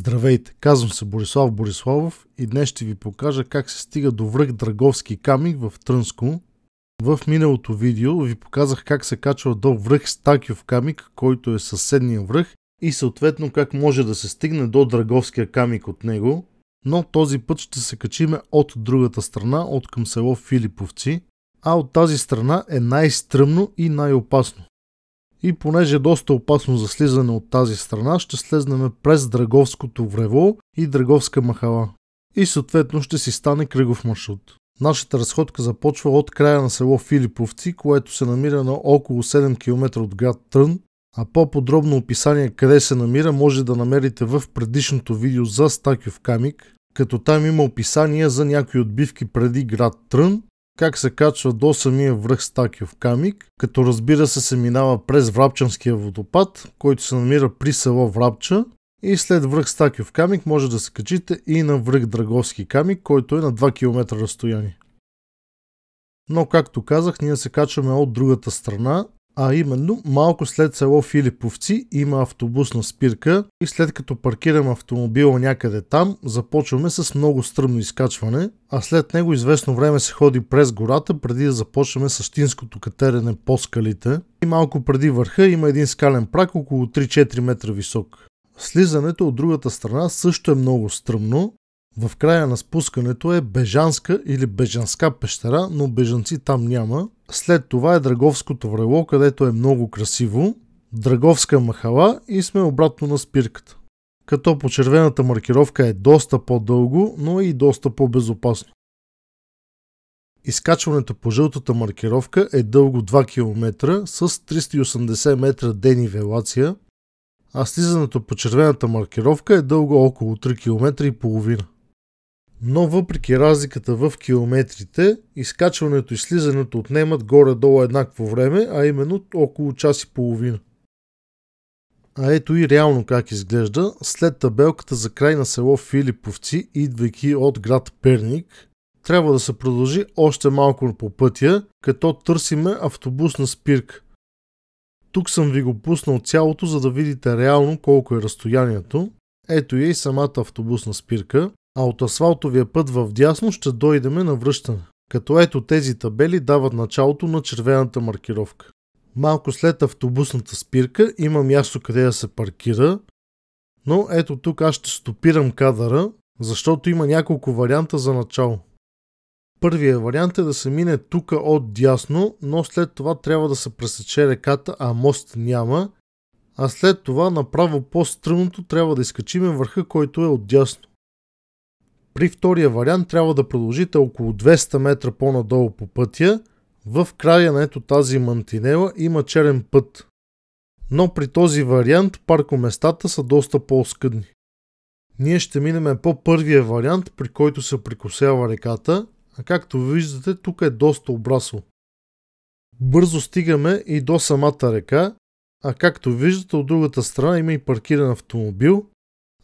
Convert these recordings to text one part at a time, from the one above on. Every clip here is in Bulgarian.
Здравейте, казвам се Борислав Бориславов и днес ще ви покажа как се стига до връх Драговски камик в Трънско. В миналото видео ви показах как се качва до връх Стакиов камик, който е съседния връх и съответно как може да се стигне до Драговския камик от него. Но този път ще се качиме от другата страна, от към село Филиповци, а от тази страна е най-стръмно и най-опасно. И понеже е доста опасно за слизане от тази страна, ще слезнем през Драговското врево и Драговска махала. И съответно ще си стане кръгов маршрут. Нашата разходка започва от края на село Филиповци, което се намира на около 7 км от град Трън, а по-подробно описание къде се намира може да намерите в предишното видео за Стакюв камик, като там има описание за някои отбивки преди град Трън как се качва до самия връх Стакев камик, като разбира се се минава през Врабчанския водопад, който се намира при село Врабча и след връх Стакев камик може да се качите и на връх Драговски камик, който е на 2 км разстояние. Но както казах, ние се качваме от другата страна а именно малко след село Филиповци има автобусна спирка и след като паркирам автомобила някъде там, започваме с много стръмно изкачване, а след него известно време се ходи през гората преди да започваме същинското катерене по скалите и малко преди върха има един скален прак около 3-4 метра висок. Слизането от другата страна също е много стръмно, в края на спускането е Бежанска или Бежанска пещера, но бежанци там няма, след това е Драговското врело, където е много красиво. Драговска махала и сме обратно на спирката. Като по червената маркировка е доста по-дълго, но и доста по-безопасно. Изкачването по жълтата маркировка е дълго 2 км с 380 метра велация, а слизането по червената маркировка е дълго около 3 км и половина но въпреки разликата в километрите, изкачването и слизането отнемат горе-долу еднакво време, а именно около час и половина. А ето и реално как изглежда, след табелката за край на село Филиповци, идвайки от град Перник, трябва да се продължи още малко по пътя, като търсиме автобусна спирка. Тук съм ви го пуснал цялото, за да видите реално колко е разстоянието. Ето и самата автобусна спирка а от асфалтовия път в дясно ще дойдеме на връщане. Като ето тези табели дават началото на червената маркировка. Малко след автобусната спирка има място къде да се паркира, но ето тук аз ще стопирам кадъра, защото има няколко варианта за начало. Първият вариант е да се мине тука от дясно, но след това трябва да се пресече реката, а мост няма, а след това направо по-стръмното трябва да изкачиме върха, който е от дясно. При втория вариант трябва да продължите около 200 метра по-надолу по пътя. В края на ето тази мантинела има черен път. Но при този вариант паркоместата са доста по-скъдни. Ние ще минем по първия вариант, при който се прикосява реката, а както виждате тук е доста обрасло. Бързо стигаме и до самата река, а както виждате от другата страна има и паркиран автомобил,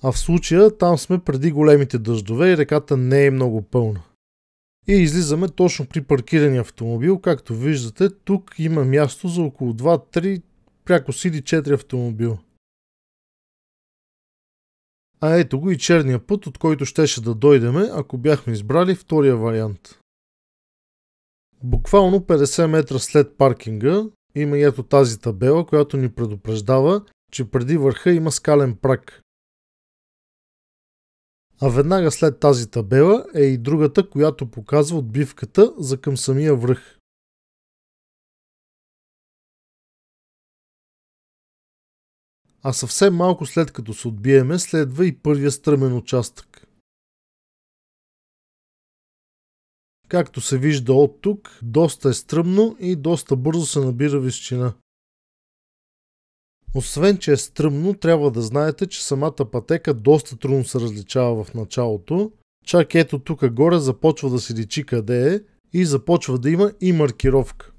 а в случая там сме преди големите дъждове и реката не е много пълна. И излизаме точно при паркирания автомобил. Както виждате, тук има място за около 2-3, пряко сили 4 автомобила. А ето го и черния път, от който щеше да дойдеме, ако бяхме избрали втория вариант. Буквално 50 метра след паркинга има ето тази табела, която ни предупреждава, че преди върха има скален прак. А веднага след тази табела е и другата, която показва отбивката за към самия връх. А съвсем малко след като се отбиеме, следва и първия стръмен участък. Както се вижда от тук, доста е стръмно и доста бързо се набира височина. Освен, че е стръмно, трябва да знаете, че самата пътека доста трудно се различава в началото. Чак ето тук горе започва да се личи къде е и започва да има и маркировка.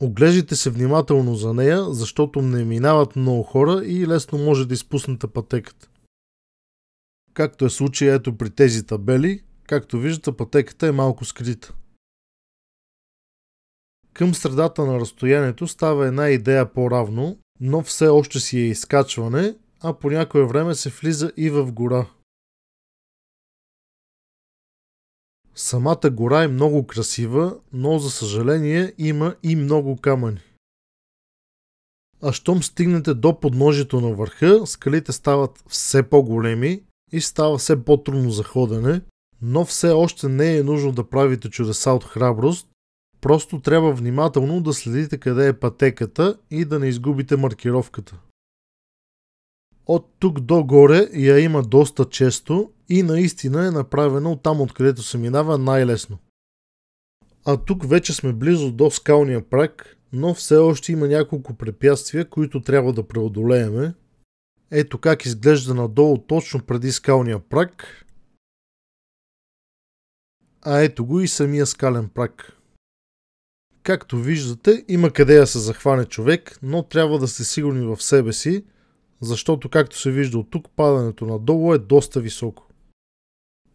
Оглеждайте се внимателно за нея, защото не минават много хора и лесно може да изпуснете пътеката. Както е случай ето при тези табели, както виждате пътеката е малко скрита. Към средата на разстоянието става една идея по-равно, но все още си е изкачване, а по някое време се влиза и в гора. Самата гора е много красива, но за съжаление има и много камъни. А щом стигнете до подножието на върха, скалите стават все по-големи и става все по-трудно за ходене, но все още не е нужно да правите чудеса от храброст, Просто трябва внимателно да следите къде е пътеката и да не изгубите маркировката. От тук догоре я има доста често и наистина е направено от там откъдето се минава най-лесно. А тук вече сме близо до скалния прак, но все още има няколко препятствия, които трябва да преодолееме. Ето как изглежда надолу точно преди скалния прак. А ето го и самия скален прак. Както виждате, има къде да се захване човек, но трябва да сте сигурни в себе си, защото както се вижда от тук, падането надолу е доста високо.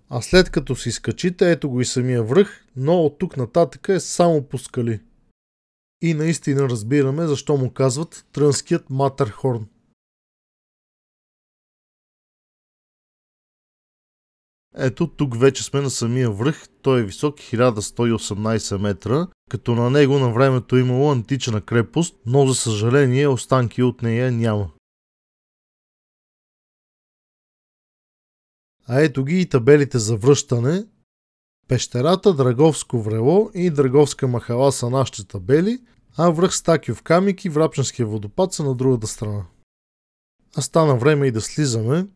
А след като си скачите, ето го и самия връх, но от тук нататък е само по скали. И наистина разбираме защо му казват трънският Матърхорн. Ето тук вече сме на самия връх, той е висок 1118 метра, като на него на времето е имало антична крепост, но за съжаление останки от нея няма. А ето ги и табелите за връщане. Пещерата, Драговско врело и Драговска махала са нашите табели, а връх Стакиов камик и Врапченския водопад са на другата страна. А стана време и да слизаме,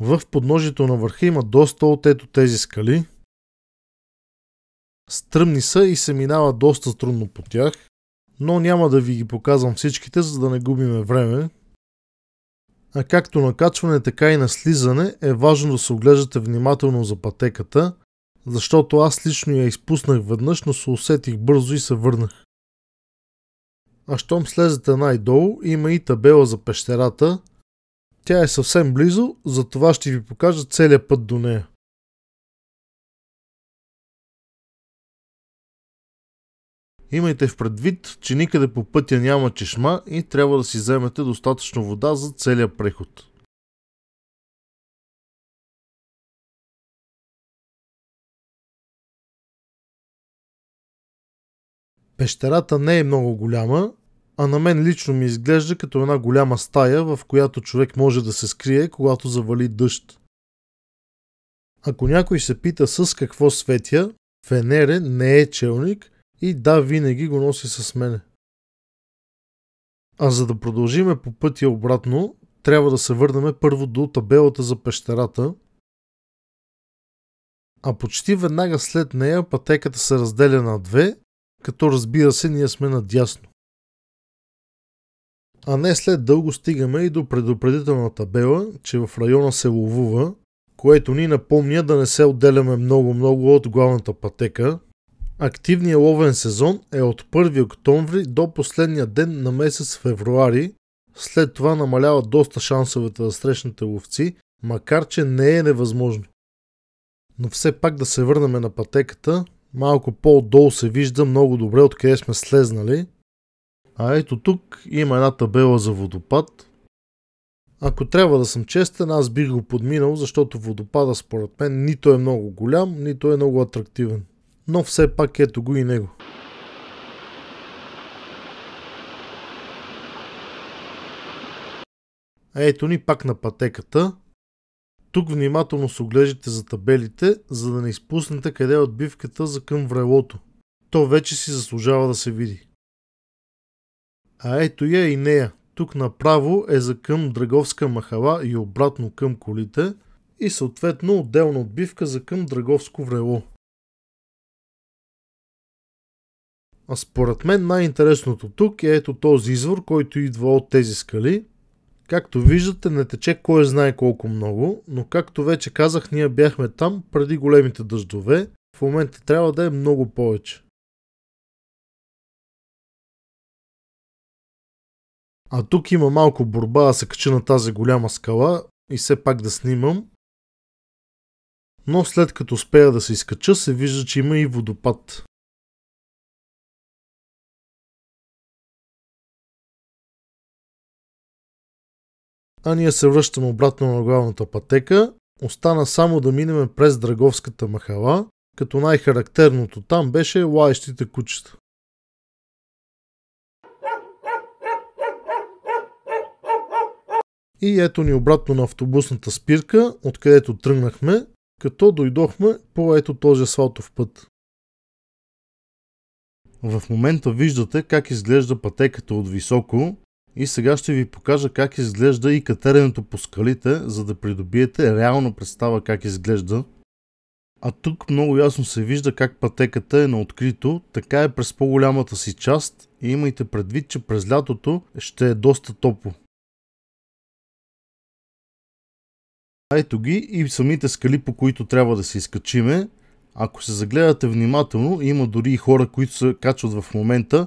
в подножието на върха има доста от ето тези скали. Стръмни са и се минава доста трудно по тях, но няма да ви ги показвам всичките, за да не губиме време. А както на качване, така и на слизане е важно да се оглеждате внимателно за пътеката, защото аз лично я изпуснах веднъж, но се усетих бързо и се върнах. А щом слезете най-долу, има и табела за пещерата – тя е съвсем близо, затова ще ви покажа целият път до нея. Имайте в предвид, че никъде по пътя няма чешма и трябва да си вземете достатъчно вода за целия преход. Пещерата не е много голяма, а на мен лично ми изглежда като една голяма стая, в която човек може да се скрие, когато завали дъжд. Ако някой се пита с какво светя, Фенере не е челник и да, винаги го носи с мене. А за да продължиме по пътя обратно, трябва да се върнем първо до табелата за пещерата, а почти веднага след нея пътеката се разделя на две, като разбира се ние сме надясно а не след дълго стигаме и до предупредителна табела, че в района се ловува, което ни напомня да не се отделяме много-много от главната пътека. Активният ловен сезон е от 1 октомври до последния ден на месец февруари, след това намалява доста шансовете да срещнете ловци, макар че не е невъзможно. Но все пак да се върнем на пътеката, малко по-отдолу се вижда много добре откъде сме слезнали – а ето тук има една табела за водопад. Ако трябва да съм честен, аз бих го подминал, защото водопада според мен нито е много голям, нито е много атрактивен. Но все пак ето го и него. Ето ни пак на пътеката. Тук внимателно се оглеждате за табелите, за да не изпуснете къде е отбивката за към врелото. То вече си заслужава да се види а ето я и нея. Тук направо е за към Драговска махала и обратно към колите и съответно отделна отбивка за към Драговско врело. А според мен най-интересното тук е ето този извор, който идва от тези скали. Както виждате, не тече кой знае колко много, но както вече казах, ние бяхме там преди големите дъждове. В момента трябва да е много повече. А тук има малко борба да се кача на тази голяма скала и все пак да снимам. Но след като успея да се изкача, се вижда, че има и водопад. А ние се връщам обратно на главната пътека. Остана само да минем през Драговската махала, като най-характерното там беше лаещите кучета. И ето ни обратно на автобусната спирка, откъдето тръгнахме, като дойдохме по ето този асфалтов път. В момента виждате как изглежда пътеката от високо и сега ще ви покажа как изглежда и катеренето по скалите, за да придобиете реална представа как изглежда. А тук много ясно се вижда как пътеката е на открито, така е през по-голямата си част и имайте предвид, че през лятото ще е доста топло. Ето ги и самите скали, по които трябва да се изкачиме. Ако се загледате внимателно, има дори и хора, които се качват в момента.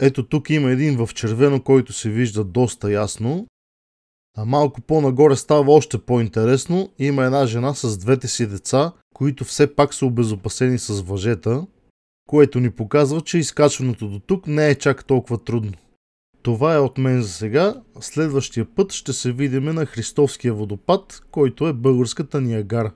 Ето тук има един в червено, който се вижда доста ясно. А малко по-нагоре става още по-интересно. Има една жена с двете си деца, които все пак са обезопасени с въжета, което ни показва, че изкачването до тук не е чак толкова трудно. Това е от мен за сега. Следващия път ще се видим на Христовския водопад, който е българската Ниагара.